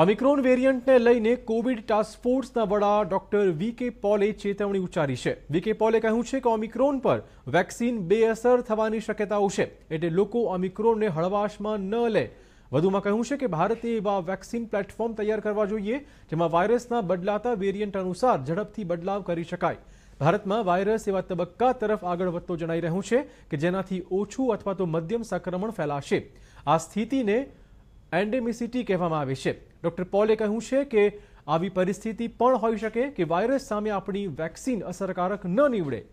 Omicron variant ने लेने Covid task force ਦਾ बड़ा डॉक्टर वीके पॉले चेतावनी उचारी छे वीके पॉले कहू छे ओमिक्रॉन पर वैक्सीन बेअसर थवानी शकत आव छे એટલે લોકો ઓમિક્રોન ને હળવાશ માં ન લે વધુમાં કહી હું છે કે ભારતે વા વેક્સિન પ્લેટફોર્મ તૈયાર કરવા જોઈએ જેમાં વાયરસ ના બદલાતા वेरिएंट અનુસાર ઝડપથી બદલાવ કરી શકાય ભારત માં વાયરસ એવા તબક્કા તરફ આગળ વધતો જણાઈ રહ્યો છે કે જેનાથી ઓછું अथवा तो मध्यम संक्रमण ફેલાશે આ સ્થિતિ ને एंडेमिसिटी कहमें डॉक्टर पॉले कहू के आ परिस्थिति होके कि वायरस साने अपनी वेक्सिन असरकारक नीवड़े